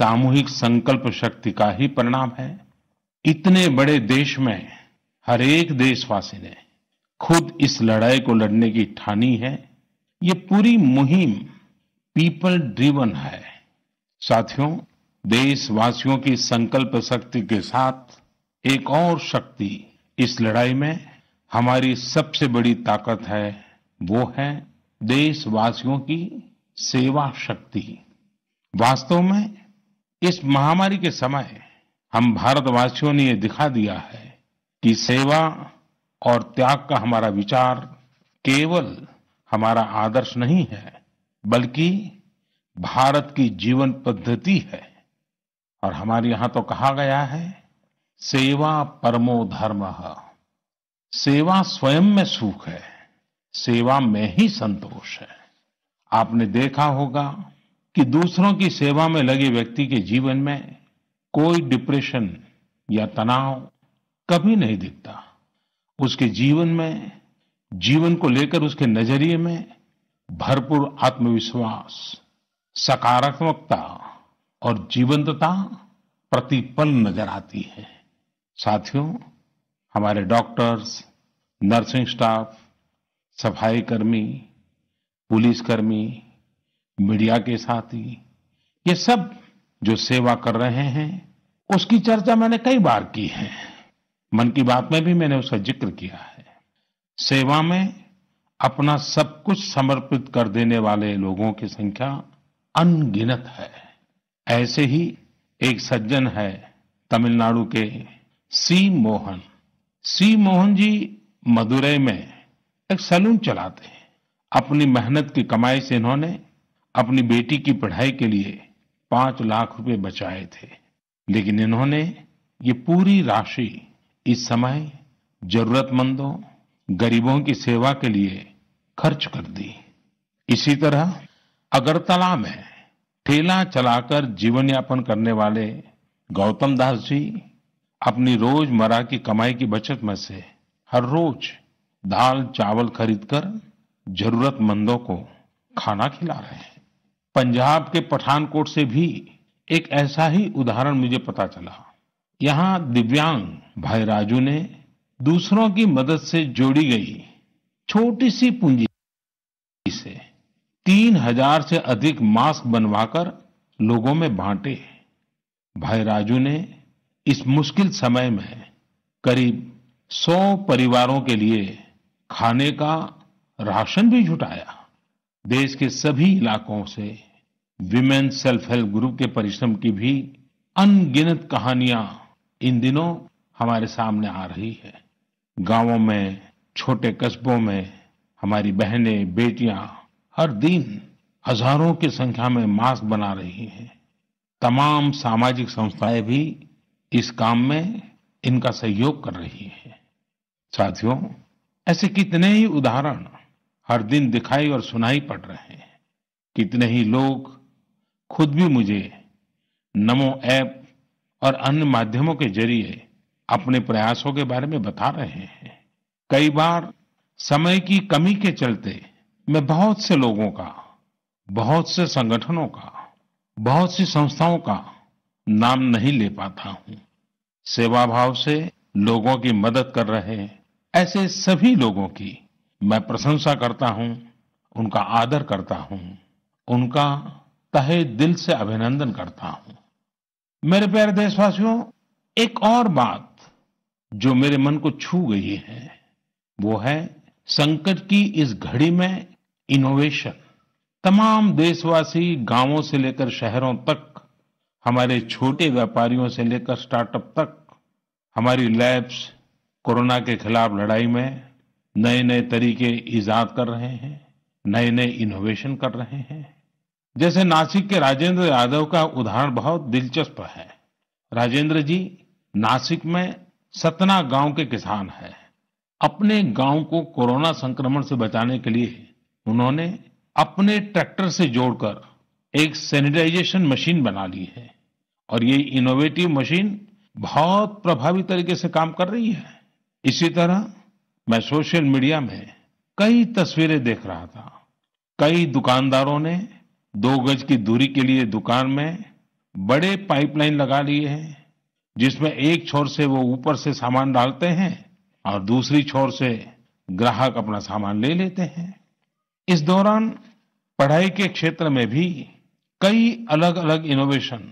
सामूहिक संकल्प शक्ति का ही परिणाम है इतने बड़े देश में हर एक देशवासी ने खुद इस लड़ाई को लड़ने की ठानी है ये पूरी मुहिम पीपल ड्रीवन है साथियों देशवासियों की संकल्प शक्ति के साथ एक और शक्ति इस लड़ाई में हमारी सबसे बड़ी ताकत है वो है देशवासियों की सेवा शक्ति वास्तव में इस महामारी के समय हम भारतवासियों ने ये दिखा दिया है कि सेवा और त्याग का हमारा विचार केवल हमारा आदर्श नहीं है बल्कि भारत की जीवन पद्धति है और हमारे यहां तो कहा गया है सेवा परमो धर्म सेवा स्वयं में सुख है सेवा में ही संतोष है आपने देखा होगा कि दूसरों की सेवा में लगे व्यक्ति के जीवन में कोई डिप्रेशन या तनाव कभी नहीं दिखता उसके जीवन में जीवन को लेकर उसके नजरिए में भरपूर आत्मविश्वास सकारात्मकता और जीवंतता प्रतिपल नजर आती है साथियों हमारे डॉक्टर्स नर्सिंग स्टाफ सफाई कर्मी पुलिसकर्मी मीडिया के साथी ये सब जो सेवा कर रहे हैं उसकी चर्चा मैंने कई बार की है मन की बात में भी मैंने उसका जिक्र किया है सेवा में अपना सब कुछ समर्पित कर देने वाले लोगों की संख्या अनगिनत है ऐसे ही एक सज्जन है तमिलनाडु के सी मोहन सी मोहन जी मदुरई में एक सैलून चलाते हैं अपनी मेहनत की कमाई से इन्होंने अपनी बेटी की पढ़ाई के लिए पांच लाख रुपए बचाए थे लेकिन इन्होंने ये पूरी राशि इस समय जरूरतमंदों गरीबों की सेवा के लिए खर्च कर दी इसी तरह अगरतला में ठेला चलाकर जीवन यापन करने वाले गौतम दास जी अपनी रोजमर्रा की कमाई की बचत में से हर रोज दाल चावल खरीदकर जरूरतमंदों को खाना खिला रहे हैं पंजाब के पठानकोट से भी एक ऐसा ही उदाहरण मुझे पता चला यहां दिव्यांग भाई राजू ने दूसरों की मदद से जोड़ी गई छोटी सी पूंजी से तीन हजार से अधिक मास्क बनवाकर लोगों में बांटे भाई राजू ने इस मुश्किल समय में करीब सौ परिवारों के लिए खाने का राशन भी जुटाया देश के सभी इलाकों से विमेन सेल्फ हेल्प ग्रुप के परिश्रम की भी अनगिनत कहानियां इन दिनों हमारे सामने आ रही है गांवों में छोटे कस्बों में हमारी बहनें बेटियां हर दिन हजारों की संख्या में मास्क बना रही हैं तमाम सामाजिक संस्थाएं भी इस काम में इनका सहयोग कर रही हैं साथियों ऐसे कितने ही उदाहरण हर दिन दिखाई और सुनाई पड़ रहे हैं कितने ही लोग खुद भी मुझे नमो ऐप और अन्य माध्यमों के जरिए अपने प्रयासों के बारे में बता रहे हैं कई बार समय की कमी के चलते मैं बहुत से लोगों का बहुत से संगठनों का बहुत सी संस्थाओं का नाम नहीं ले पाता हूं सेवा भाव से लोगों की मदद कर रहे ऐसे सभी लोगों की मैं प्रशंसा करता हूं उनका आदर करता हूं उनका तहे दिल से अभिनंदन करता हूं मेरे प्यारे देशवासियों एक और बात जो मेरे मन को छू गई है वो है संकट की इस घड़ी में इनोवेशन तमाम देशवासी गांवों से लेकर शहरों तक हमारे छोटे व्यापारियों से लेकर स्टार्टअप तक हमारी लैब्स कोरोना के खिलाफ लड़ाई में नए नए तरीके ईजाद कर रहे हैं नए नए इनोवेशन कर रहे हैं जैसे नासिक के राजेंद्र यादव का उदाहरण बहुत दिलचस्प है राजेंद्र जी नासिक में सतना गांव के किसान हैं अपने गांव को कोरोना संक्रमण से बचाने के लिए उन्होंने अपने ट्रैक्टर से जोड़कर एक सैनिटाइजेशन मशीन बना ली है और ये इनोवेटिव मशीन बहुत प्रभावी तरीके से काम कर रही है इसी तरह मैं सोशल मीडिया में कई तस्वीरें देख रहा था कई दुकानदारों ने दो गज की दूरी के लिए दुकान में बड़े पाइपलाइन लगा लिए हैं जिसमें एक छोर से वो ऊपर से सामान डालते हैं और दूसरी छोर से ग्राहक अपना सामान ले लेते हैं इस दौरान पढ़ाई के क्षेत्र में भी कई अलग अलग इनोवेशन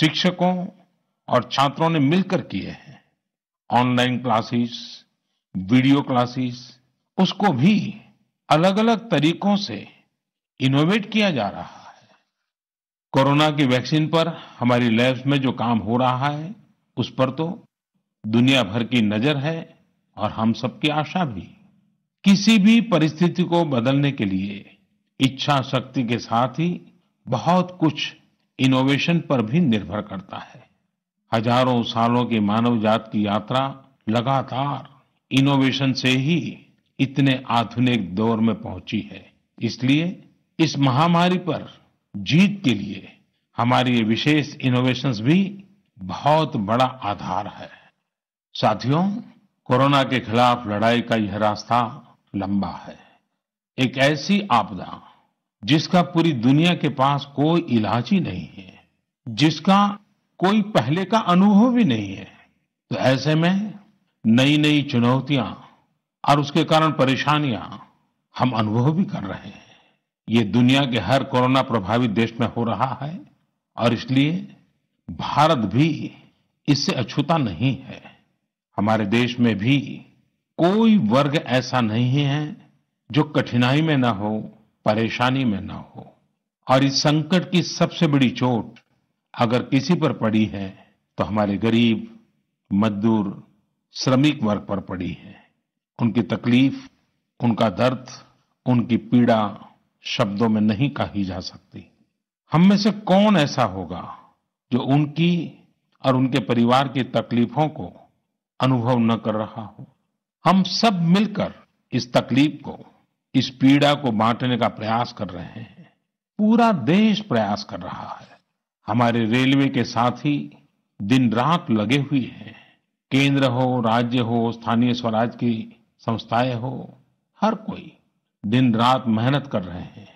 शिक्षकों और छात्रों ने मिलकर किए हैं ऑनलाइन क्लासेस वीडियो क्लासेस उसको भी अलग अलग तरीकों से इनोवेट किया जा रहा है कोरोना की वैक्सीन पर हमारी लैब्स में जो काम हो रहा है उस पर तो दुनिया भर की नजर है और हम सबकी आशा भी किसी भी परिस्थिति को बदलने के लिए इच्छा शक्ति के साथ ही बहुत कुछ इनोवेशन पर भी निर्भर करता है हजारों सालों की मानव जात की यात्रा लगातार इनोवेशन से ही इतने आधुनिक दौर में पहुंची है इसलिए इस महामारी पर जीत के लिए हमारी ये विशेष इनोवेशंस भी बहुत बड़ा आधार है साथियों कोरोना के खिलाफ लड़ाई का यह रास्ता लंबा है एक ऐसी आपदा जिसका पूरी दुनिया के पास कोई इलाज ही नहीं है जिसका कोई पहले का अनुभव भी नहीं है तो ऐसे में नई नई चुनौतियां और उसके कारण परेशानियां हम अनुभव भी कर रहे हैं ये दुनिया के हर कोरोना प्रभावित देश में हो रहा है और इसलिए भारत भी इससे अछूता नहीं है हमारे देश में भी कोई वर्ग ऐसा नहीं है जो कठिनाई में ना हो परेशानी में ना हो और इस संकट की सबसे बड़ी चोट अगर किसी पर पड़ी है तो हमारे गरीब मजदूर श्रमिक वर्ग पर पड़ी है उनकी तकलीफ उनका दर्द उनकी पीड़ा शब्दों में नहीं कही जा सकती हम में से कौन ऐसा होगा जो उनकी और उनके परिवार की तकलीफों को अनुभव न कर रहा हो हम सब मिलकर इस तकलीफ को इस पीड़ा को बांटने का प्रयास कर रहे हैं पूरा देश प्रयास कर रहा है हमारे रेलवे के साथी दिन रात लगे हुए हैं केंद्र हो राज्य हो स्थानीय स्वराज की संस्थाएं हो हर कोई दिन रात मेहनत कर रहे हैं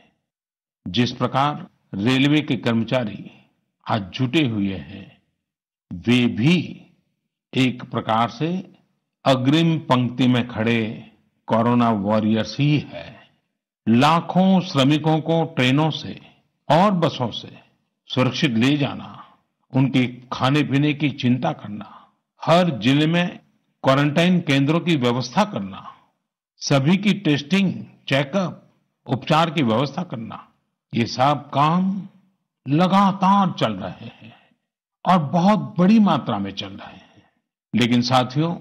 जिस प्रकार रेलवे के कर्मचारी आज जुटे हुए हैं वे भी एक प्रकार से अग्रिम पंक्ति में खड़े कोरोना वॉरियर्स ही है लाखों श्रमिकों को ट्रेनों से और बसों से सुरक्षित ले जाना उनके खाने पीने की चिंता करना हर जिले में क्वारंटाइन केंद्रों की व्यवस्था करना सभी की टेस्टिंग चेकअप उपचार की व्यवस्था करना ये सब काम लगातार चल रहे हैं और बहुत बड़ी मात्रा में चल रहे हैं लेकिन साथियों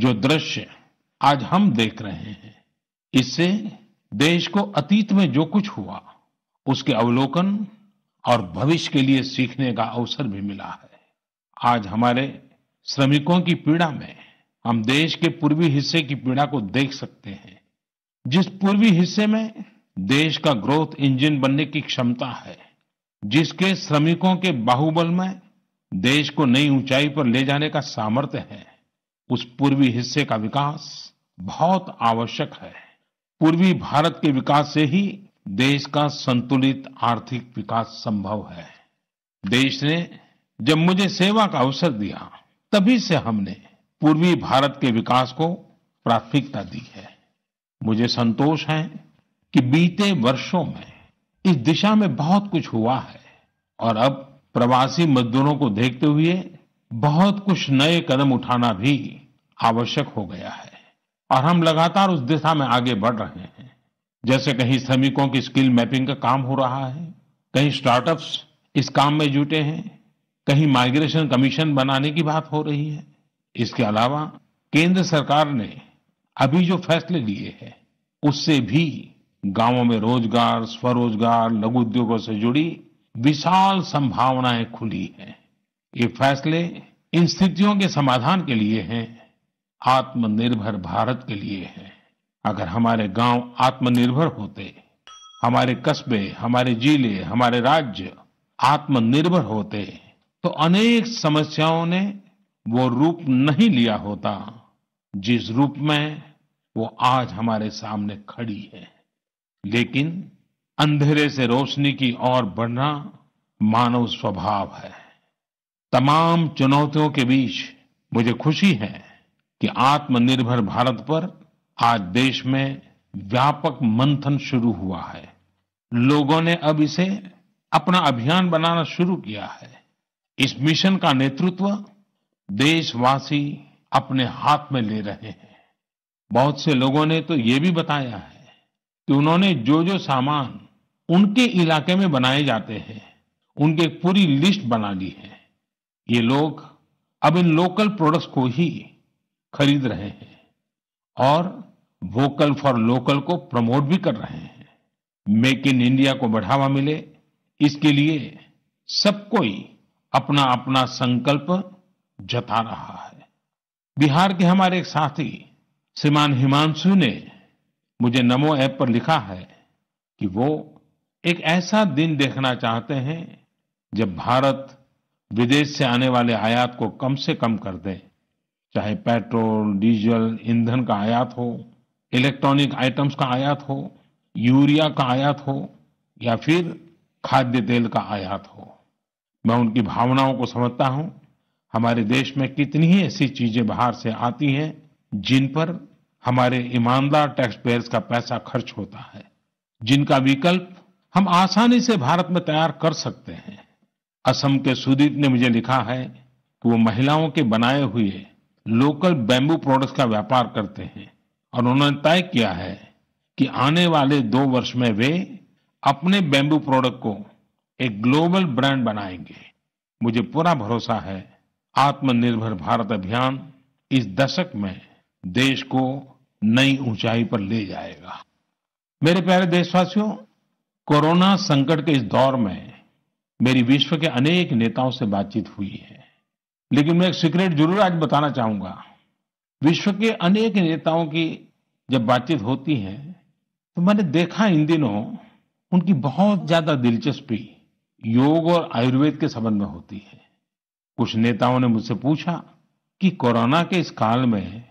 जो दृश्य आज हम देख रहे हैं इससे देश को अतीत में जो कुछ हुआ उसके अवलोकन और भविष्य के लिए सीखने का अवसर भी मिला है आज हमारे श्रमिकों की पीड़ा में हम देश के पूर्वी हिस्से की पीड़ा को देख सकते हैं जिस पूर्वी हिस्से में देश का ग्रोथ इंजन बनने की क्षमता है जिसके श्रमिकों के बाहुबल में देश को नई ऊंचाई पर ले जाने का सामर्थ्य है उस पूर्वी हिस्से का विकास बहुत आवश्यक है पूर्वी भारत के विकास से ही देश का संतुलित आर्थिक विकास संभव है देश ने जब मुझे सेवा का अवसर दिया तभी से हमने पूर्वी भारत के विकास को प्राथमिकता दी है मुझे संतोष है कि बीते वर्षों में इस दिशा में बहुत कुछ हुआ है और अब प्रवासी मजदूरों को देखते हुए बहुत कुछ नए कदम उठाना भी आवश्यक हो गया है और हम लगातार उस दिशा में आगे बढ़ रहे हैं जैसे कहीं श्रमिकों की स्किल मैपिंग का काम हो रहा है कहीं स्टार्टअप्स इस काम में जुटे हैं कहीं माइग्रेशन कमीशन बनाने की बात हो रही है इसके अलावा केंद्र सरकार ने अभी जो फैसले लिए हैं उससे भी गांवों में रोजगार स्वरोजगार लघु उद्योगों से जुड़ी विशाल संभावनाएं खुली हैं ये फैसले इन स्थितियों के समाधान के लिए हैं आत्मनिर्भर भारत के लिए हैं अगर हमारे गांव आत्मनिर्भर होते हमारे कस्बे हमारे जिले हमारे राज्य आत्मनिर्भर होते तो अनेक समस्याओं ने वो रूप नहीं लिया होता जिस रूप में वो आज हमारे सामने खड़ी है लेकिन अंधेरे से रोशनी की ओर बढ़ना मानव स्वभाव है तमाम चुनौतियों के बीच मुझे खुशी है कि आत्मनिर्भर भारत पर आज देश में व्यापक मंथन शुरू हुआ है लोगों ने अब इसे अपना अभियान बनाना शुरू किया है इस मिशन का नेतृत्व देशवासी अपने हाथ में ले रहे हैं बहुत से लोगों ने तो ये भी बताया है कि उन्होंने जो जो सामान उनके इलाके में बनाए जाते हैं उनकी एक पूरी लिस्ट बना ली है ये लोग अब इन लोकल प्रोडक्ट्स को ही खरीद रहे हैं और वोकल फॉर लोकल को प्रमोट भी कर रहे हैं मेक इन इंडिया को बढ़ावा मिले इसके लिए सब कोई अपना अपना संकल्प जता रहा है बिहार के हमारे एक साथी श्रीमान हिमांशु ने मुझे नमो ऐप पर लिखा है कि वो एक ऐसा दिन देखना चाहते हैं जब भारत विदेश से आने वाले आयात को कम से कम कर दे चाहे पेट्रोल डीजल ईंधन का आयात हो इलेक्ट्रॉनिक आइटम्स का आयात हो यूरिया का आयात हो या फिर खाद्य तेल का आयात हो मैं उनकी भावनाओं को समझता हूं हमारे देश में कितनी ही ऐसी चीजें बाहर से आती हैं जिन पर हमारे ईमानदार टैक्स पेयर्स का पैसा खर्च होता है जिनका विकल्प हम आसानी से भारत में तैयार कर सकते हैं असम के सुदीप ने मुझे लिखा है कि वो महिलाओं के बनाए हुए लोकल बैम्बू प्रोडक्ट्स का व्यापार करते हैं और उन्होंने तय किया है कि आने वाले दो वर्ष में वे अपने बैम्बू प्रोडक्ट को एक ग्लोबल ब्रांड बनाएंगे मुझे पूरा भरोसा है आत्मनिर्भर भारत अभियान इस दशक में देश को नई ऊंचाई पर ले जाएगा मेरे प्यारे देशवासियों कोरोना संकट के इस दौर में मेरी विश्व के अनेक नेताओं से बातचीत हुई है लेकिन मैं एक सीक्रेट जरूर आज बताना चाहूंगा विश्व के अनेक नेताओं की जब बातचीत होती है तो मैंने देखा इन दिनों उनकी बहुत ज्यादा दिलचस्पी योग और आयुर्वेद के संबंध में होती है कुछ नेताओं ने मुझसे पूछा कि कोरोना के इस काल में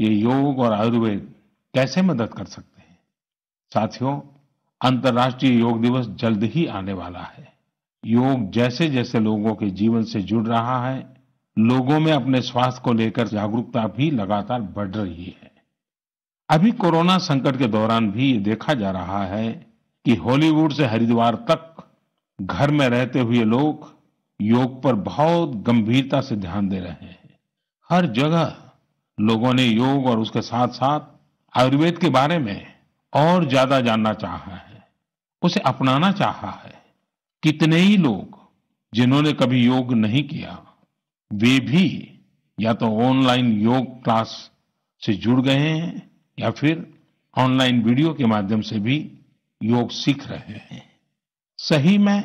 ये योग और आयुर्वेद कैसे मदद कर सकते हैं साथियों अंतर्राष्ट्रीय योग दिवस जल्द ही आने वाला है योग जैसे जैसे लोगों के जीवन से जुड़ रहा है लोगों में अपने स्वास्थ्य को लेकर जागरूकता भी लगातार बढ़ रही है अभी कोरोना संकट के दौरान भी ये देखा जा रहा है कि हॉलीवुड से हरिद्वार तक घर में रहते हुए लोग योग पर बहुत गंभीरता से ध्यान दे रहे हैं हर जगह लोगों ने योग और उसके साथ साथ आयुर्वेद के बारे में और ज्यादा जानना चाहा है उसे अपनाना चाहा है कितने ही लोग जिन्होंने कभी योग नहीं किया वे भी या तो ऑनलाइन योग क्लास से जुड़ गए हैं या फिर ऑनलाइन वीडियो के माध्यम से भी योग सीख रहे हैं सही में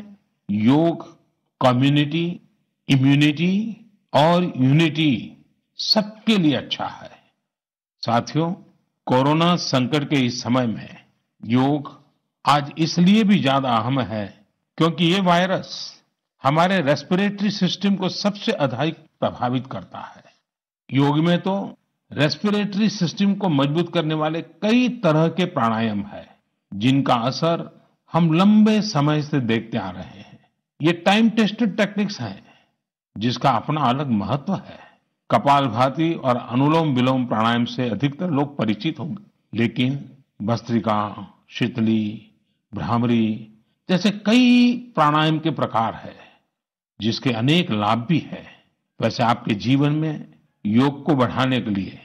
योग कम्युनिटी इम्यूनिटी और यूनिटी सबके लिए अच्छा है साथियों कोरोना संकट के इस समय में योग आज इसलिए भी ज्यादा अहम है क्योंकि ये वायरस हमारे रेस्पिरेटरी सिस्टम को सबसे अधिक प्रभावित करता है योग में तो रेस्पिरेटरी सिस्टम को मजबूत करने वाले कई तरह के प्राणायाम है जिनका असर हम लंबे समय से देखते आ रहे हैं ये टाइम टेस्टेड टेक्निक्स हैं जिसका अपना अलग महत्व है कपाल भाती और अनुलोम विलोम प्राणायाम से अधिकतर लोग परिचित होंगे लेकिन भस्त्रिका शीतली भ्रामरी जैसे कई प्राणायाम के प्रकार है जिसके अनेक लाभ भी है वैसे आपके जीवन में योग को बढ़ाने के लिए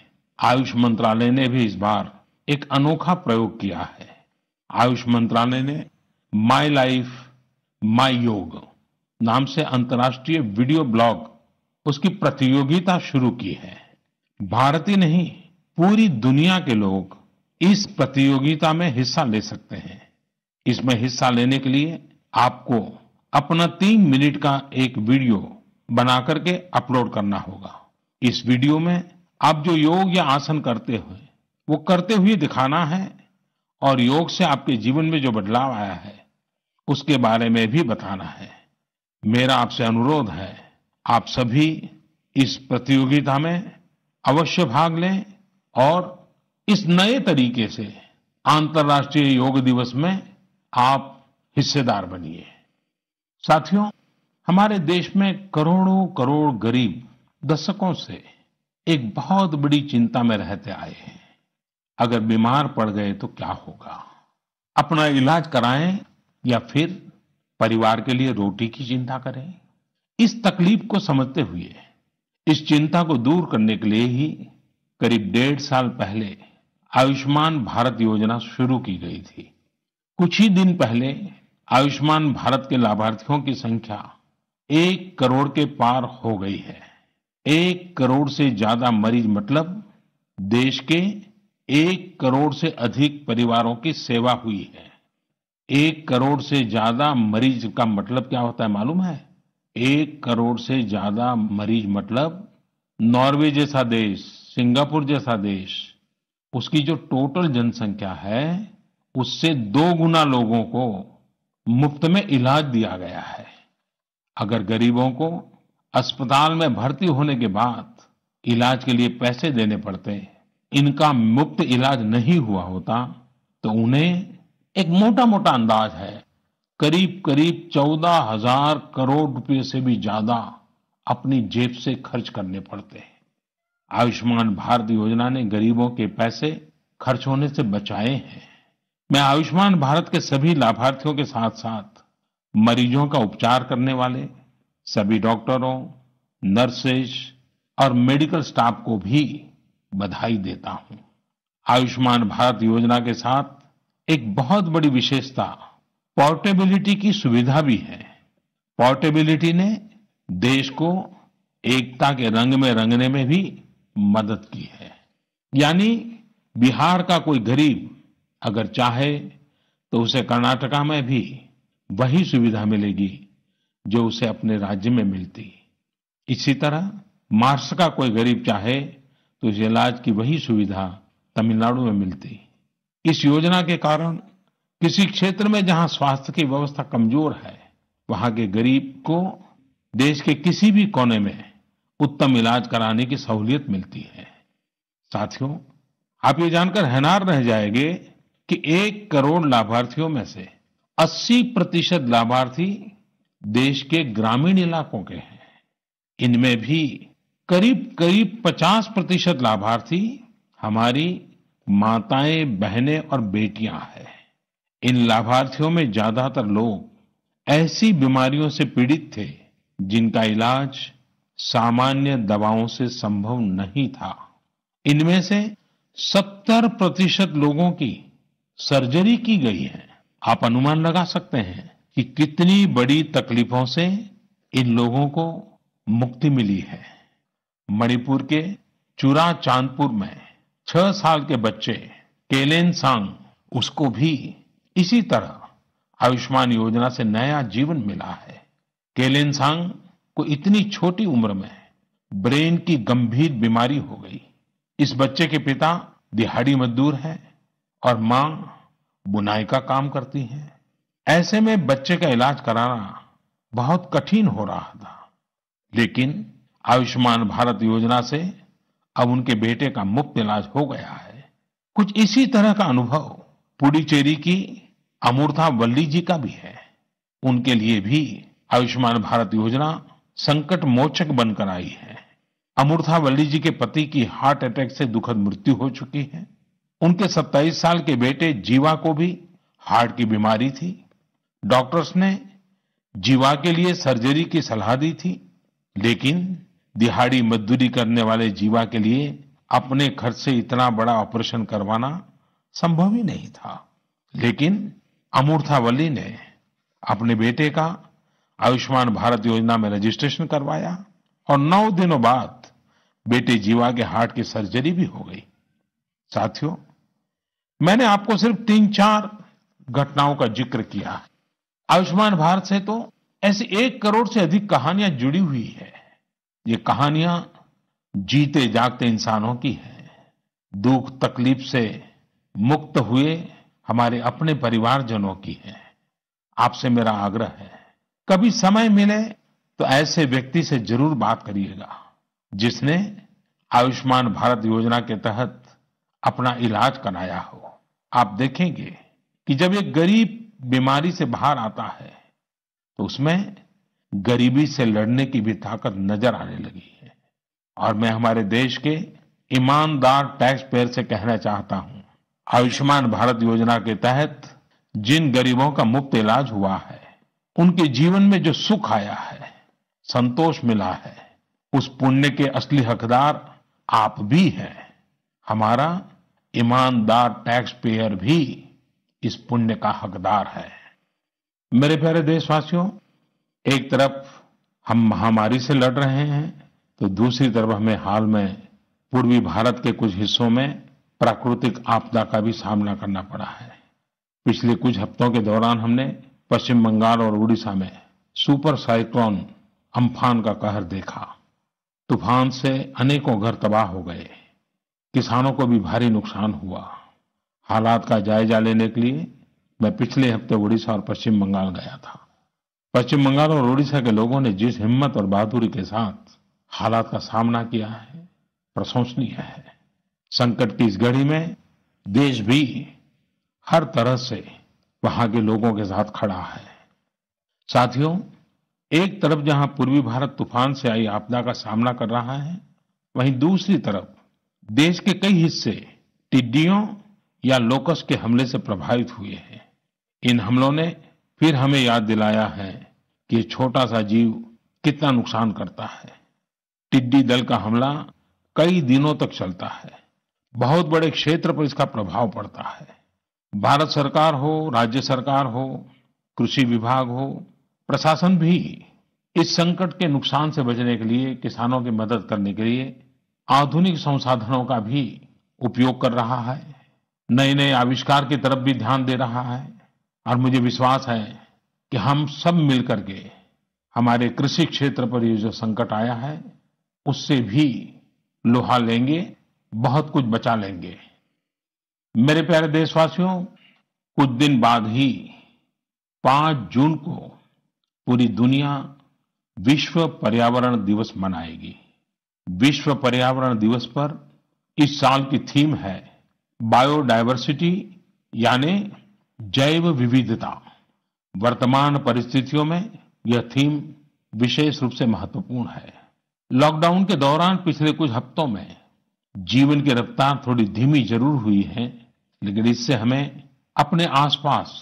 आयुष मंत्रालय ने भी इस बार एक अनोखा प्रयोग किया है आयुष मंत्रालय ने माई लाइफ माई योग नाम से अंतर्राष्ट्रीय वीडियो ब्लॉग उसकी प्रतियोगिता शुरू की है भारत ही नहीं पूरी दुनिया के लोग इस प्रतियोगिता में हिस्सा ले सकते हैं इसमें हिस्सा लेने के लिए आपको अपना तीन मिनट का एक वीडियो बनाकर के अपलोड करना होगा इस वीडियो में आप जो योग या आसन करते हुए वो करते हुए दिखाना है और योग से आपके जीवन में जो बदलाव आया है उसके बारे में भी बताना है मेरा आपसे अनुरोध है आप सभी इस प्रतियोगिता में अवश्य भाग लें और इस नए तरीके से अंतर्राष्ट्रीय योग दिवस में आप हिस्सेदार बनिए साथियों हमारे देश में करोड़ों करोड़ गरीब दशकों से एक बहुत बड़ी चिंता में रहते आए हैं अगर बीमार पड़ गए तो क्या होगा अपना इलाज कराएं या फिर परिवार के लिए रोटी की चिंता करें इस तकलीफ को समझते हुए इस चिंता को दूर करने के लिए ही करीब डेढ़ साल पहले आयुष्मान भारत योजना शुरू की गई थी कुछ ही दिन पहले आयुष्मान भारत के लाभार्थियों की संख्या एक करोड़ के पार हो गई है एक करोड़ से ज्यादा मरीज मतलब देश के एक करोड़ से अधिक परिवारों की सेवा हुई है एक करोड़ से ज्यादा मरीज का मतलब क्या होता है मालूम है एक करोड़ से ज्यादा मरीज मतलब नॉर्वे जैसा देश सिंगापुर जैसा देश उसकी जो टोटल जनसंख्या है उससे दो गुना लोगों को मुफ्त में इलाज दिया गया है अगर गरीबों को अस्पताल में भर्ती होने के बाद इलाज के लिए पैसे देने पड़ते इनका मुफ्त इलाज नहीं हुआ होता तो उन्हें एक मोटा मोटा अंदाज है करीब करीब चौदह हजार करोड़ रुपए से भी ज्यादा अपनी जेब से खर्च करने पड़ते हैं आयुष्मान भारत योजना ने गरीबों के पैसे खर्च होने से बचाए हैं मैं आयुष्मान भारत के सभी लाभार्थियों के साथ साथ मरीजों का उपचार करने वाले सभी डॉक्टरों नर्सेज और मेडिकल स्टाफ को भी बधाई देता हूं आयुष्मान भारत योजना के साथ एक बहुत बड़ी विशेषता पोर्टेबिलिटी की सुविधा भी है पोर्टेबिलिटी ने देश को एकता के रंग में रंगने में भी मदद की है यानी बिहार का कोई गरीब अगर चाहे तो उसे कर्नाटका में भी वही सुविधा मिलेगी जो उसे अपने राज्य में मिलती इसी तरह महाराष्ट्र का कोई गरीब चाहे तो उसे इलाज की वही सुविधा तमिलनाडु में मिलती इस योजना के कारण किसी क्षेत्र में जहां स्वास्थ्य की व्यवस्था कमजोर है वहां के गरीब को देश के किसी भी कोने में उत्तम इलाज कराने की सहूलियत मिलती है साथियों आप ये जानकर हैनार रह जाएंगे कि एक करोड़ लाभार्थियों में से 80 प्रतिशत लाभार्थी देश के ग्रामीण इलाकों के हैं इनमें भी करीब करीब 50 प्रतिशत लाभार्थी हमारी माताएं बहनें और बेटियां हैं इन लाभार्थियों में ज्यादातर लोग ऐसी बीमारियों से पीड़ित थे जिनका इलाज सामान्य दवाओं से संभव नहीं था इनमें से 70 प्रतिशत लोगों की सर्जरी की गई है आप अनुमान लगा सकते हैं कि कितनी बड़ी तकलीफों से इन लोगों को मुक्ति मिली है मणिपुर के चुरा चांदपुर में छह साल के बच्चे केलेन सांग उसको भी इसी तरह आयुष्मान योजना से नया जीवन मिला है केलेन सांग को इतनी छोटी उम्र में ब्रेन की गंभीर बीमारी हो गई इस बच्चे के पिता दिहाड़ी मजदूर हैं और मां बुनाई का काम करती हैं ऐसे में बच्चे का इलाज कराना बहुत कठिन हो रहा था लेकिन आयुष्मान भारत योजना से अब उनके बेटे का मुफ्त इलाज हो गया है कुछ इसी तरह का अनुभव पुडुचेरी की अमूर्था वल्ली जी का भी है उनके लिए भी आयुष्मान भारत योजना संकट मोचक बनकर आई है अमूर्था वल्ली जी के पति की हार्ट अटैक से दुखद मृत्यु हो चुकी है उनके 27 साल के बेटे जीवा को भी हार्ट की बीमारी थी डॉक्टर्स ने जीवा के लिए सर्जरी की सलाह दी थी लेकिन दिहाड़ी मजदूरी करने वाले जीवा के लिए अपने खर्च से इतना बड़ा ऑपरेशन करवाना संभव ही नहीं था लेकिन अमूर्थावली ने अपने बेटे का आयुष्मान भारत योजना में रजिस्ट्रेशन करवाया और नौ दिनों बाद बेटे जीवा के हार्ट की सर्जरी भी हो गई साथियों मैंने आपको सिर्फ तीन चार घटनाओं का जिक्र किया आयुष्मान भारत से तो ऐसी एक करोड़ से अधिक कहानियां जुड़ी हुई है ये कहानियां जीते जागते इंसानों की हैं दुख तकलीफ से मुक्त हुए हमारे अपने परिवारजनों की है आपसे मेरा आग्रह है कभी समय मिले तो ऐसे व्यक्ति से जरूर बात करिएगा जिसने आयुष्मान भारत योजना के तहत अपना इलाज कराया हो आप देखेंगे कि जब एक गरीब बीमारी से बाहर आता है तो उसमें गरीबी से लड़ने की भी ताकत नजर आने लगी है और मैं हमारे देश के ईमानदार टैक्स पेयर से कहना चाहता हूं आयुष्मान भारत योजना के तहत जिन गरीबों का मुफ्त इलाज हुआ है उनके जीवन में जो सुख आया है संतोष मिला है उस पुण्य के असली हकदार आप भी हैं हमारा ईमानदार टैक्स पेयर भी इस पुण्य का हकदार है मेरे प्यारे देशवासियों एक तरफ हम महामारी से लड़ रहे हैं तो दूसरी तरफ हमें हाल में पूर्वी भारत के कुछ हिस्सों में प्राकृतिक आपदा का भी सामना करना पड़ा है पिछले कुछ हफ्तों के दौरान हमने पश्चिम बंगाल और उड़ीसा में सुपर साइक्लोन अम्फान का कहर देखा तूफान से अनेकों घर तबाह हो गए किसानों को भी भारी नुकसान हुआ हालात का जायजा लेने के लिए मैं पिछले हफ्ते उड़ीसा और पश्चिम बंगाल गया था पश्चिम बंगाल और ओडिशा के लोगों ने जिस हिम्मत और बहादुरी के साथ हालात का सामना किया है प्रशंसनीय है संकट की इस घड़ी में देश भी हर तरह से वहां के लोगों के साथ खड़ा है साथियों एक तरफ जहां पूर्वी भारत तूफान से आई आपदा का सामना कर रहा है वहीं दूसरी तरफ देश के कई हिस्से टिड्डियों या लोकस के हमले से प्रभावित हुए हैं इन हमलों ने फिर हमें याद दिलाया है कि छोटा सा जीव कितना नुकसान करता है टिड्डी दल का हमला कई दिनों तक चलता है बहुत बड़े क्षेत्र पर इसका प्रभाव पड़ता है भारत सरकार हो राज्य सरकार हो कृषि विभाग हो प्रशासन भी इस संकट के नुकसान से बचने के लिए किसानों की मदद करने के लिए आधुनिक संसाधनों का भी उपयोग कर रहा है नए नए आविष्कार की तरफ भी ध्यान दे रहा है और मुझे विश्वास है कि हम सब मिलकर के हमारे कृषि क्षेत्र पर ये जो संकट आया है उससे भी लोहा लेंगे बहुत कुछ बचा लेंगे मेरे प्यारे देशवासियों कुछ दिन बाद ही 5 जून को पूरी दुनिया विश्व पर्यावरण दिवस मनाएगी विश्व पर्यावरण दिवस पर इस साल की थीम है बायोडायवर्सिटी यानी जैव विविधता वर्तमान परिस्थितियों में यह थीम विशेष रूप से महत्वपूर्ण है लॉकडाउन के दौरान पिछले कुछ हफ्तों में जीवन की रफ्तार थोड़ी धीमी जरूर हुई है लेकिन इससे हमें अपने आसपास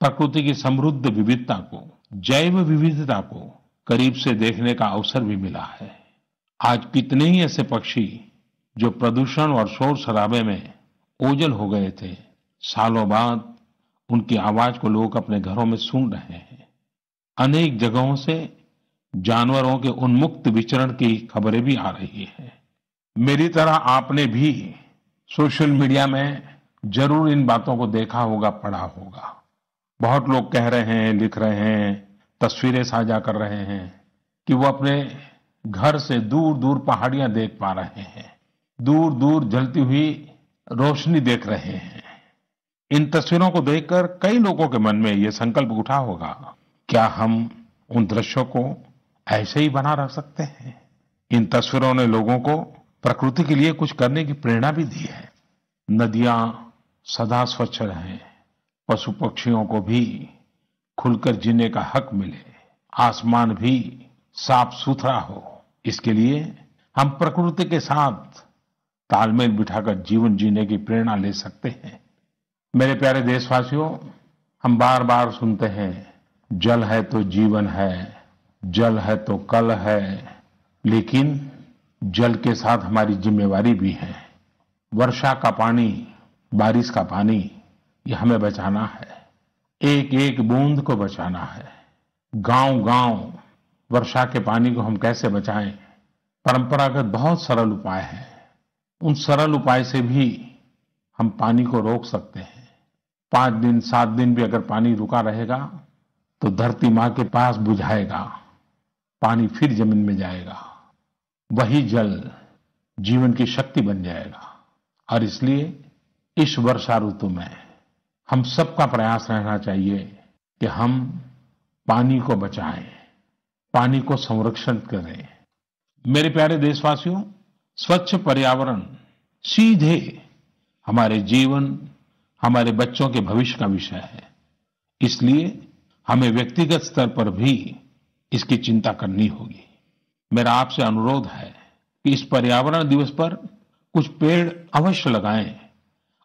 प्रकृति की समृद्ध विविधता को जैव विविधता को करीब से देखने का अवसर भी मिला है आज कितने ही ऐसे पक्षी जो प्रदूषण और शोर शराबे में ओझल हो गए थे सालों बाद उनकी आवाज को लोग अपने घरों में सुन रहे हैं अनेक जगहों से जानवरों के उन्मुक्त विचरण की खबरें भी आ रही है मेरी तरह आपने भी सोशल मीडिया में जरूर इन बातों को देखा होगा पढ़ा होगा बहुत लोग कह रहे हैं लिख रहे हैं तस्वीरें साझा कर रहे हैं कि वो अपने घर से दूर दूर पहाड़ियां देख पा रहे हैं दूर दूर जलती हुई रोशनी देख रहे हैं इन तस्वीरों को देखकर कई लोगों के मन में ये संकल्प उठा होगा क्या हम उन दृश्यों को ऐसे ही बना रख सकते हैं इन तस्वीरों ने लोगों को प्रकृति के लिए कुछ करने की प्रेरणा भी दी है नदियां सदा स्वच्छ रहें पशु पक्षियों को भी खुलकर जीने का हक मिले आसमान भी साफ सुथरा हो इसके लिए हम प्रकृति के साथ तालमेल बिठाकर जीवन जीने की प्रेरणा ले सकते हैं मेरे प्यारे देशवासियों हम बार बार सुनते हैं जल है तो जीवन है जल है तो कल है लेकिन जल के साथ हमारी जिम्मेवारी भी है वर्षा का पानी बारिश का पानी ये हमें बचाना है एक एक बूंद को बचाना है गांव गांव वर्षा के पानी को हम कैसे बचाएं परंपरागत बहुत सरल उपाय है उन सरल उपाय से भी हम पानी को रोक सकते हैं पांच दिन सात दिन भी अगर पानी रुका रहेगा तो धरती मां के पास बुझाएगा पानी फिर जमीन में जाएगा वही जल जीवन की शक्ति बन जाएगा और इसलिए इस वर्षा ऋतु में हम सबका प्रयास रहना चाहिए कि हम पानी को बचाएं पानी को संरक्षण करें मेरे प्यारे देशवासियों स्वच्छ पर्यावरण सीधे हमारे जीवन हमारे बच्चों के भविष्य का विषय है इसलिए हमें व्यक्तिगत स्तर पर भी इसकी चिंता करनी होगी मेरा आपसे अनुरोध है कि इस पर्यावरण दिवस पर कुछ पेड़ अवश्य लगाएं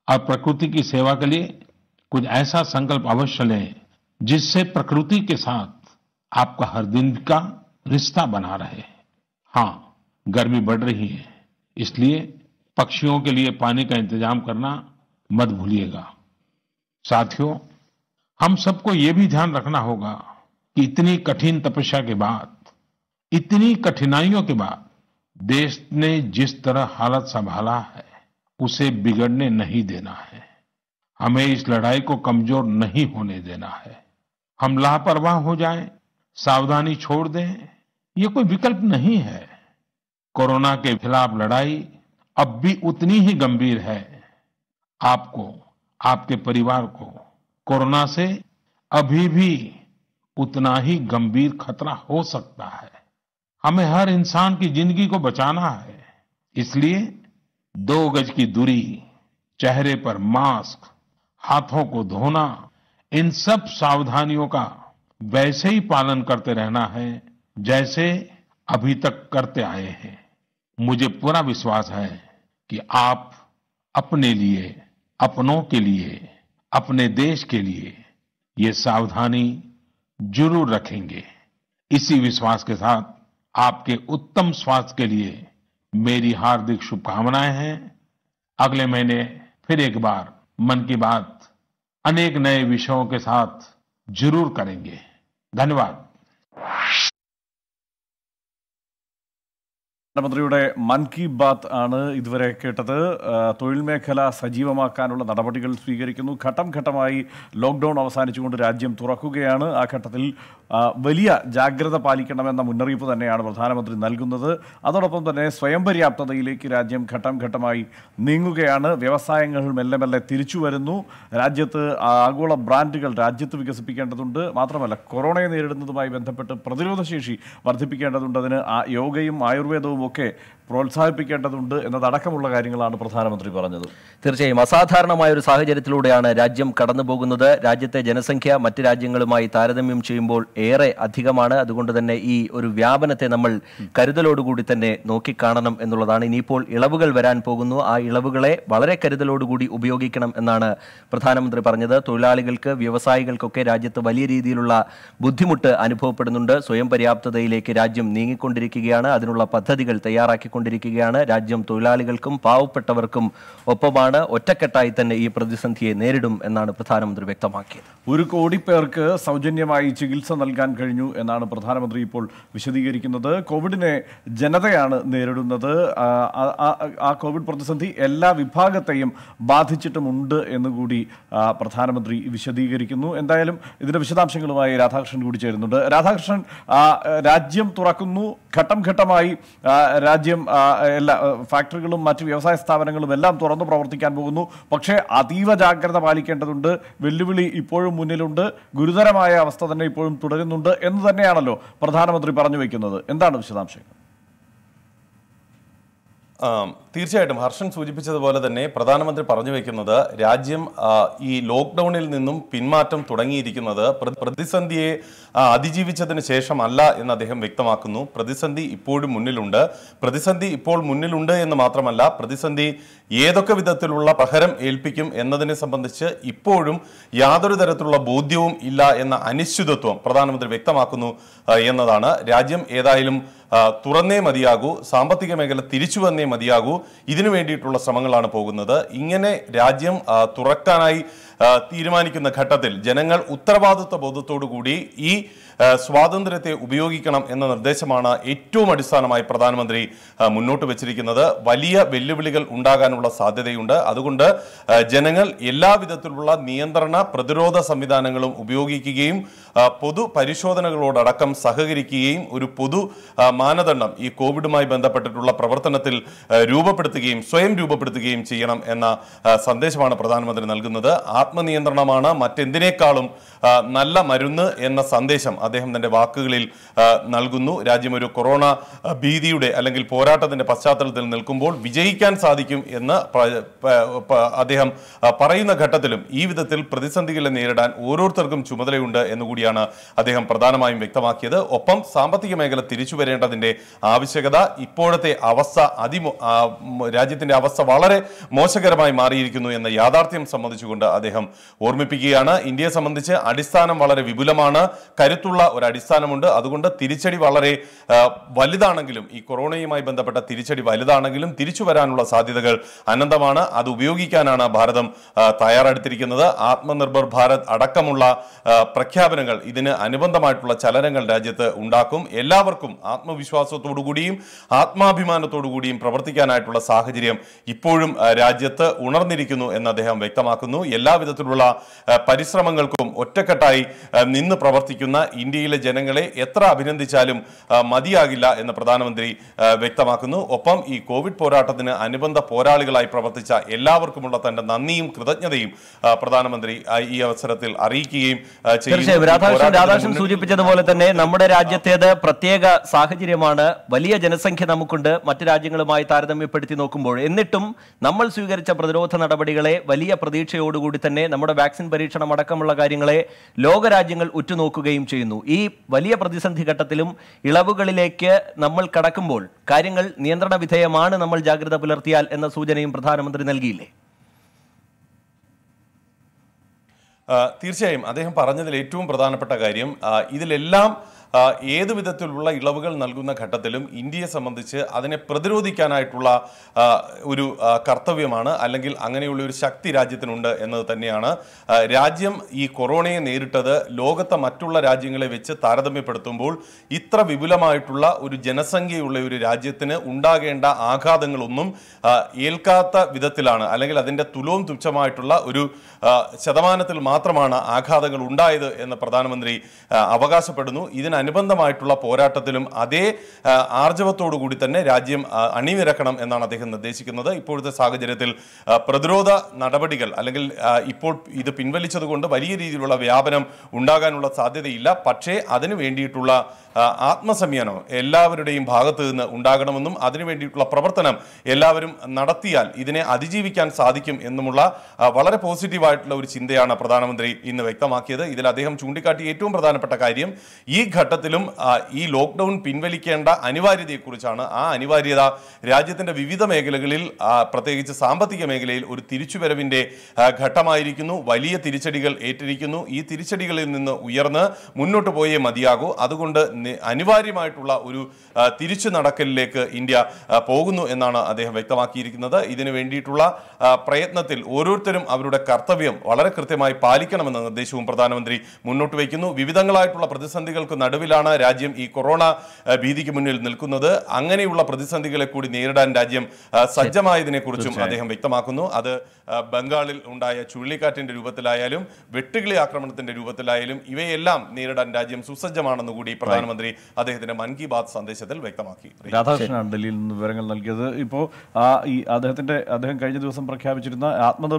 और प्रकृति की सेवा के लिए कुछ ऐसा संकल्प अवश्य लें जिससे प्रकृति के साथ आपका हर दिन का रिश्ता बना रहे हाँ गर्मी बढ़ रही है इसलिए पक्षियों के लिए पानी का इंतजाम करना मत भूलिएगा साथियों हम सबको यह भी ध्यान रखना होगा कि इतनी कठिन तपस्या के बाद इतनी कठिनाइयों के बाद देश ने जिस तरह हालत संभाला है उसे बिगड़ने नहीं देना है हमें इस लड़ाई को कमजोर नहीं होने देना है हम लापरवाह हो जाएं, सावधानी छोड़ दें ये कोई विकल्प नहीं है कोरोना के खिलाफ लड़ाई अब भी उतनी ही गंभीर है आपको आपके परिवार को कोरोना से अभी भी उतना ही गंभीर खतरा हो सकता है हमें हर इंसान की जिंदगी को बचाना है इसलिए दो गज की दूरी चेहरे पर मास्क हाथों को धोना इन सब सावधानियों का वैसे ही पालन करते रहना है जैसे अभी तक करते आए हैं मुझे पूरा विश्वास है कि आप अपने लिए अपनों के लिए अपने देश के लिए ये सावधानी जरूर रखेंगे इसी विश्वास के साथ आपके उत्तम स्वास्थ्य के लिए मेरी हार्दिक शुभकामनाएं हैं अगले महीने फिर एक बार मन की बात अनेक नए विषयों के साथ जरूर करेंगे धन्यवाद പ്രധാനമന്ത്രിയുടെ മൻ കി ബാത്ത് ആണ് ഇതുവരെ കേട്ടത് തൊഴിൽ മേഖല സജീവമാക്കാനുള്ള നടപടികൾ സ്വീകരിക്കുന്നു ഘട്ടം ഘട്ടമായി ലോക്ക്ഡൗൺ അവസാനിച്ചുകൊണ്ട് രാജ്യം തുറക്കുകയാണ് ആ ഘട്ടത്തിൽ വലിയ ജാഗ്രത പാലിക്കണമെന്ന മുന്നറിയിപ്പ് തന്നെയാണ് പ്രധാനമന്ത്രി നൽകുന്നത് അതോടൊപ്പം തന്നെ സ്വയം പര്യാപ്തതയിലേക്ക് രാജ്യം ഘട്ടം ഘട്ടമായി നീങ്ങുകയാണ് വ്യവസായങ്ങൾ മെല്ലെ മെല്ലെ തിരിച്ചു വരുന്നു രാജ്യത്ത് ആഗോള ബ്രാൻഡുകൾ രാജ്യത്ത് വികസിപ്പിക്കേണ്ടതുണ്ട് മാത്രമല്ല കൊറോണയെ നേരിടുന്നതുമായി ബന്ധപ്പെട്ട് പ്രതിരോധശേഷി വർദ്ധിപ്പിക്കേണ്ടതുണ്ട് അതിന് യോഗയും ആയുർവേദവും como que പ്രോത്സാഹിപ്പിക്കേണ്ടതുണ്ട് എന്നതടക്കമുള്ള കാര്യങ്ങളാണ് പ്രധാനമന്ത്രി പറഞ്ഞത് തീർച്ചയായും അസാധാരണമായ ഒരു സാഹചര്യത്തിലൂടെയാണ് രാജ്യം കടന്നു പോകുന്നത് രാജ്യത്തെ ജനസംഖ്യ മറ്റ് രാജ്യങ്ങളുമായി താരതമ്യം ചെയ്യുമ്പോൾ ഏറെ അധികമാണ് അതുകൊണ്ട് തന്നെ ഈ ഒരു വ്യാപനത്തെ നമ്മൾ കരുതലോടുകൂടി തന്നെ നോക്കിക്കാണണം എന്നുള്ളതാണ് ഇനിയിപ്പോൾ ഇളവുകൾ വരാൻ പോകുന്നു ആ ഇളവുകളെ വളരെ കരുതലോടുകൂടി ഉപയോഗിക്കണം എന്നാണ് പ്രധാനമന്ത്രി പറഞ്ഞത് തൊഴിലാളികൾക്ക് വ്യവസായികൾക്കൊക്കെ രാജ്യത്ത് വലിയ രീതിയിലുള്ള ബുദ്ധിമുട്ട് അനുഭവപ്പെടുന്നുണ്ട് സ്വയം പര്യാപ്തതയിലേക്ക് രാജ്യം നീങ്ങിക്കൊണ്ടിരിക്കുകയാണ് അതിനുള്ള പദ്ധതികൾ തയ്യാറാക്കിക്കൊണ്ട് കൊണ്ടിരിക്കുകയാണ് രാജ്യം തൊഴിലാളികൾക്കും പാവപ്പെട്ടവർക്കും ഒപ്പമാണ് ഒറ്റക്കെട്ടായി തന്നെ ഈ പ്രതിസന്ധിയെ നേരിടും എന്നാണ് പ്രധാനമന്ത്രി വ്യക്തമാക്കിയത് ഒരു കോടി പേർക്ക് സൗജന്യമായി ചികിത്സ നൽകാൻ കഴിഞ്ഞു എന്നാണ് പ്രധാനമന്ത്രി ഇപ്പോൾ വിശദീകരിക്കുന്നത് കോവിഡിനെ ജനതയാണ് നേരിടുന്നത് ആ കോവിഡ് പ്രതിസന്ധി എല്ലാ വിഭാഗത്തെയും ബാധിച്ചിട്ടുമുണ്ട് എന്നുകൂടി പ്രധാനമന്ത്രി വിശദീകരിക്കുന്നു എന്തായാലും ഇതിന്റെ വിശദാംശങ്ങളുമായി രാധാകൃഷ്ണൻ കൂടി ചേരുന്നുണ്ട് രാധാകൃഷ്ണൻ രാജ്യം തുറക്കുന്നു ഘട്ടം ഘട്ടമായി രാജ്യം ഇന്ത്യയിലും എല്ലാ ഫാക്ടറികളും മറ്റ് വ്യവസായ സ്ഥാപനങ്ങളും എല്ലാം തുറന്നു പ്രവർത്തിക്കാൻ പോകുന്നു പക്ഷേ അതീവ ജാഗ്രത പാലിക്കേണ്ടതുണ്ട് വെല്ലുവിളി ഇപ്പോഴും മുന്നിലുണ്ട് ഗുരുതരമായ അവസ്ഥ തന്നെ ഇപ്പോഴും തുടരുന്നുണ്ട് എന്ന് തന്നെയാണല്ലോ പ്രധാനമന്ത്രി പറഞ്ഞു വയ്ക്കുന്നത് എന്താണ് വിശദാംശങ്ങൾ തീർച്ചയായിട്ടും ഹർഷൻ സൂചിപ്പിച്ചതുപോലെ തന്നെ പ്രധാനമന്ത്രി പറഞ്ഞു വെക്കുന്നത് രാജ്യം ഈ ലോക്ക്ഡൌണിൽ നിന്നും പിന്മാറ്റം തുടങ്ങിയിരിക്കുന്നത് പ്രതിസന്ധിയെ അതിജീവിച്ചതിന് ശേഷമല്ല എന്ന് അദ്ദേഹം വ്യക്തമാക്കുന്നു പ്രതിസന്ധി ഇപ്പോഴും മുന്നിലുണ്ട് പ്രതിസന്ധി ഇപ്പോൾ മുന്നിലുണ്ട് എന്ന് മാത്രമല്ല പ്രതിസന്ധി ഏതൊക്കെ വിധത്തിലുള്ള പഹരം ഏൽപ്പിക്കും എന്നതിനെ സംബന്ധിച്ച് ഇപ്പോഴും യാതൊരു തരത്തിലുള്ള ബോധ്യവും ഇല്ല എന്ന അനിശ്ചിതത്വം പ്രധാനമന്ത്രി വ്യക്തമാക്കുന്നു എന്നതാണ് രാജ്യം ഏതായാലും തുറന്നേ മതിയാകൂ സാമ്പത്തിക മേഖല തിരിച്ചു വന്നേ മതിയാകൂ ഇതിനു വേണ്ടിയിട്ടുള്ള ശ്രമങ്ങളാണ് പോകുന്നത് ഇങ്ങനെ രാജ്യം തുറക്കാനായി തീരുമാനിക്കുന്ന ഘട്ടത്തിൽ ജനങ്ങൾ ഉത്തരവാദിത്വ ബോധത്തോടു കൂടി ഈ സ്വാതന്ത്ര്യത്തെ ഉപയോഗിക്കണം എന്ന നിർദ്ദേശമാണ് ഏറ്റവും അടിസ്ഥാനമായി പ്രധാനമന്ത്രി മുന്നോട്ട് വെച്ചിരിക്കുന്നത് വലിയ വെല്ലുവിളികൾ ഉണ്ടാകാനുള്ള സാധ്യതയുണ്ട് അതുകൊണ്ട് ജനങ്ങൾ എല്ലാവിധത്തിലുള്ള നിയന്ത്രണ പ്രതിരോധ സംവിധാനങ്ങളും ഉപയോഗിക്കുകയും പൊതു പരിശോധനകളോടക്കം സഹകരിക്കുകയും ഒരു പൊതു മാനദണ്ഡം ഈ കോവിഡുമായി ബന്ധപ്പെട്ടിട്ടുള്ള പ്രവർത്തനത്തിൽ രൂപപ്പെടുത്തുകയും സ്വയം രൂപപ്പെടുത്തുകയും ചെയ്യണം എന്ന സന്ദേശമാണ് പ്രധാനമന്ത്രി നൽകുന്നത് ആത്മനിയന്ത്രണമാണ് മറ്റെന്തിനേക്കാളും നല്ല മരുന്ന് എന്ന സന്ദേശം അദ്ദേഹം തന്റെ വാക്കുകളിൽ നൽകുന്നു രാജ്യം ഒരു കൊറോണ ഭീതിയുടെ അല്ലെങ്കിൽ പോരാട്ടത്തിന്റെ പശ്ചാത്തലത്തിൽ നിൽക്കുമ്പോൾ വിജയിക്കാൻ സാധിക്കും എന്ന് അദ്ദേഹം പറയുന്ന ഘട്ടത്തിലും ഈ വിധത്തിൽ പ്രതിസന്ധികളെ നേരിടാൻ ഓരോരുത്തർക്കും ചുമതലയുണ്ട് എന്നുകൂടി കൂടിയാണ് അദ്ദേഹം പ്രധാനമായും വ്യക്തമാക്കിയത് ഒപ്പം സാമ്പത്തിക മേഖല തിരിച്ചു വരേണ്ടതിന്റെ ആവശ്യകത ഇപ്പോഴത്തെ അവസ്ഥ അതിമോ രാജ്യത്തിന്റെ അവസ്ഥ വളരെ മോശകരമായി മാറിയിരിക്കുന്നു എന്ന യാഥാർത്ഥ്യം സംബന്ധിച്ചുകൊണ്ട് അദ്ദേഹം ഓർമ്മിപ്പിക്കുകയാണ് ഇന്ത്യയെ സംബന്ധിച്ച് അടിസ്ഥാനം വളരെ വിപുലമാണ് കരുത്തുള്ള ഒരു അടിസ്ഥാനമുണ്ട് അതുകൊണ്ട് തിരിച്ചടി വളരെ വലുതാണെങ്കിലും ഈ കൊറോണയുമായി ബന്ധപ്പെട്ട തിരിച്ചടി വലുതാണെങ്കിലും തിരിച്ചു വരാനുള്ള സാധ്യതകൾ അനന്തമാണ് അത് ഉപയോഗിക്കാനാണ് ഭാരതം തയ്യാറെടുത്തിരിക്കുന്നത് ആത്മനിർഭർ ഭാരത് അടക്കമുള്ള പ്രഖ്യാപനങ്ങൾ ഇതിന് അനുബന്ധമായിട്ടുള്ള ചലനങ്ങൾ രാജ്യത്ത് ഉണ്ടാക്കും എല്ലാവർക്കും ആത്മവിശ്വാസത്തോടുകൂടിയും ആത്മാഭിമാനത്തോടുകൂടിയും പ്രവർത്തിക്കാനായിട്ടുള്ള സാഹചര്യം ഇപ്പോഴും രാജ്യത്ത് ഉണർന്നിരിക്കുന്നു എന്ന് അദ്ദേഹം വ്യക്തമാക്കുന്നു എല്ലാവിധത്തിലുള്ള പരിശ്രമങ്ങൾക്കും ഒറ്റക്കെട്ടായി നിന്ന് പ്രവർത്തിക്കുന്ന ഇന്ത്യയിലെ ജനങ്ങളെ എത്ര അഭിനന്ദിച്ചാലും മതിയാകില്ല എന്ന് പ്രധാനമന്ത്രി വ്യക്തമാക്കുന്നു ഒപ്പം ഈ കോവിഡ് പോരാട്ടത്തിന് അനുബന്ധ പോരാളികളായി പ്രവർത്തിച്ച എല്ലാവർക്കുമുള്ള തന്റെ നന്ദിയും കൃതജ്ഞതയും പ്രധാനമന്ത്രി ഈ അവസരത്തിൽ അറിയിക്കുകയും ചെയ്യും രാധാകൃഷ്ണൻ രാധാകൃഷ്ണൻ സൂചിപ്പിച്ചതുപോലെ തന്നെ നമ്മുടെ രാജ്യത്തേത് പ്രത്യേക സാഹചര്യമാണ് വലിയ ജനസംഖ്യ നമുക്കുണ്ട് മറ്റു രാജ്യങ്ങളുമായി താരതമ്യപ്പെടുത്തി നോക്കുമ്പോൾ എന്നിട്ടും നമ്മൾ സ്വീകരിച്ച പ്രതിരോധ നടപടികളെ വലിയ പ്രതീക്ഷയോടുകൂടി തന്നെ നമ്മുടെ വാക്സിൻ പരീക്ഷണം അടക്കമുള്ള കാര്യങ്ങളെ ലോകരാജ്യങ്ങൾ ഉറ്റുനോക്കുകയും ചെയ്യുന്നു ഈ വലിയ പ്രതിസന്ധി ഘട്ടത്തിലും ഇളവുകളിലേക്ക് നമ്മൾ കടക്കുമ്പോൾ കാര്യങ്ങൾ നിയന്ത്രണ വിധേയമാണ് നമ്മൾ ജാഗ്രത പുലർത്തിയാൽ എന്ന സൂചനയും പ്രധാനമന്ത്രി നൽകിയില്ലേ തീർച്ചയായും അദ്ദേഹം പറഞ്ഞതിൽ ഏറ്റവും പ്രധാനപ്പെട്ട കാര്യം ഇതിലെല്ലാം ഏത് വിധത്തിലുള്ള ഇളവുകൾ നൽകുന്ന ഘട്ടത്തിലും ഇന്ത്യയെ സംബന്ധിച്ച് അതിനെ പ്രതിരോധിക്കാനായിട്ടുള്ള ഒരു കർത്തവ്യമാണ് അല്ലെങ്കിൽ അങ്ങനെയുള്ള ഒരു ശക്തി രാജ്യത്തിനുണ്ട് എന്നത് തന്നെയാണ് രാജ്യം ഈ കൊറോണയെ നേരിട്ടത് ലോകത്തെ മറ്റുള്ള രാജ്യങ്ങളെ വെച്ച് താരതമ്യപ്പെടുത്തുമ്പോൾ ഇത്ര വിപുലമായിട്ടുള്ള ഒരു ജനസംഖ്യയുള്ള ഒരു രാജ്യത്തിന് ഉണ്ടാകേണ്ട ആഘാതങ്ങളൊന്നും ഏൽക്കാത്ത വിധത്തിലാണ് അല്ലെങ്കിൽ അതിൻ്റെ തുലവും തുച്ഛമായിട്ടുള്ള ഒരു ശതമാനത്തിൽ മാത്രമാണ് ആഘാതങ്ങൾ ഉണ്ടായത് എന്ന് പ്രധാനമന്ത്രി അവകാശപ്പെടുന്നു ഇതിന് അനുബന്ധമായിട്ടുള്ള പോരാട്ടത്തിലും അതേ ആർജവത്തോടു കൂടി തന്നെ രാജ്യം അണിനിരക്കണം എന്നാണ് അദ്ദേഹം നിർദ്ദേശിക്കുന്നത് ഇപ്പോഴത്തെ സാഹചര്യത്തിൽ പ്രതിരോധ നടപടികൾ അല്ലെങ്കിൽ ഇപ്പോൾ ഇത് പിൻവലിച്ചതുകൊണ്ട് വലിയ രീതിയിലുള്ള വ്യാപനം ഉണ്ടാകാനുള്ള സാധ്യതയില്ല പക്ഷേ അതിനു വേണ്ടിയിട്ടുള്ള ആത്മസംയനം എല്ലാവരുടെയും ഭാഗത്ത് നിന്ന് ഉണ്ടാകണമെന്നും അതിനുവേണ്ടിയിട്ടുള്ള പ്രവർത്തനം എല്ലാവരും നടത്തിയാൽ ഇതിനെ അതിജീവിക്കാൻ സാധിക്കും എന്നുമുള്ള വളരെ പോസിറ്റീവായിട്ടുള്ള ഒരു ചിന്തയാണ് പ്രധാനമന്ത്രി ഇന്ന് വ്യക്തമാക്കിയത് ഇതിൽ അദ്ദേഹം ചൂണ്ടിക്കാട്ടിയ ഏറ്റവും പ്രധാനപ്പെട്ട കാര്യം ഈ ഘട്ടത്തിലും ഈ ലോക്ക്ഡൗൺ പിൻവലിക്കേണ്ട അനിവാര്യതയെക്കുറിച്ചാണ് ആ അനിവാര്യത രാജ്യത്തിൻ്റെ വിവിധ മേഖലകളിൽ പ്രത്യേകിച്ച് സാമ്പത്തിക മേഖലയിൽ ഒരു തിരിച്ചുവരവിൻ്റെ ഘട്ടമായിരിക്കുന്നു വലിയ തിരിച്ചടികൾ ഏറ്റിരിക്കുന്നു ഈ തിരിച്ചടികളിൽ നിന്ന് ഉയർന്ന് മുന്നോട്ട് പോയേ മതിയാകൂ അതുകൊണ്ട് അനിവാര്യമായിട്ടുള്ള ഒരു തിരിച്ചു നടക്കലിലേക്ക് ഇന്ത്യ പോകുന്നു എന്നാണ് അദ്ദേഹം വ്യക്തമാക്കിയിരിക്കുന്നത് ഇതിനു വേണ്ടിയിട്ടുള്ള പ്രയത്നത്തിൽ ഓരോരുത്തരും അവരുടെ കർത്തവ്യം വളരെ കൃത്യമായി പാലിക്കണമെന്ന നിർദ്ദേശവും പ്രധാനമന്ത്രി മുന്നോട്ട് വയ്ക്കുന്നു വിവിധങ്ങളായിട്ടുള്ള പ്രതിസന്ധികൾക്ക് നടുവിലാണ് രാജ്യം ഈ കൊറോണ ഭീതിക്ക് മുന്നിൽ നിൽക്കുന്നത് അങ്ങനെയുള്ള പ്രതിസന്ധികളെ കൂടി നേരിടാൻ രാജ്യം സജ്ജമായതിനെക്കുറിച്ചും അദ്ദേഹം വ്യക്തമാക്കുന്നു അത് ബംഗാളിൽ ഉണ്ടായ ചുഴലിക്കാറ്റിന്റെ രൂപത്തിലായാലും വെട്ടുകിളി ആക്രമണത്തിന്റെ രൂപത്തിലായാലും ഇവയെല്ലാം നേരിടാൻ രാജ്യം സുസജ്ജമാണെന്നുകൂടി പ്രധാനമന്ത്രി പ്രധാനമന്ത്രി അദ്ദേഹത്തിന്റെ മൻ കി ബാത് സന്ദേശത്തിൽ വ്യക്തമാക്കി രാധാകൃഷ്ണനാണ് ഡൽഹിയിൽ നിന്ന് വിവരങ്ങൾ നൽകിയത് ഇപ്പോൾ ഈ അദ്ദേഹത്തിന്റെ അദ്ദേഹം കഴിഞ്ഞ ദിവസം പ്രഖ്യാപിച്ചിരുന്ന ആത്മനിർ